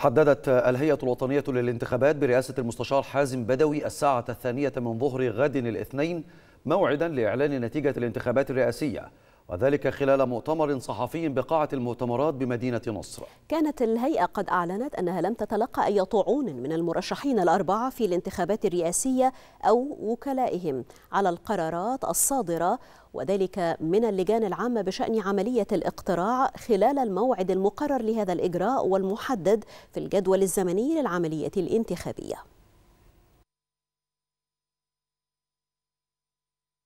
حددت الهيئة الوطنية للانتخابات برئاسة المستشار حازم بدوي الساعة الثانية من ظهر غد الاثنين موعدا لإعلان نتيجة الانتخابات الرئاسية وذلك خلال مؤتمر صحفي بقاعة المؤتمرات بمدينة نصر كانت الهيئة قد أعلنت أنها لم تتلقى أي طعون من المرشحين الأربعة في الانتخابات الرئاسية أو وكلائهم على القرارات الصادرة وذلك من اللجان العامة بشأن عملية الاقتراع خلال الموعد المقرر لهذا الإجراء والمحدد في الجدول الزمني للعملية الانتخابية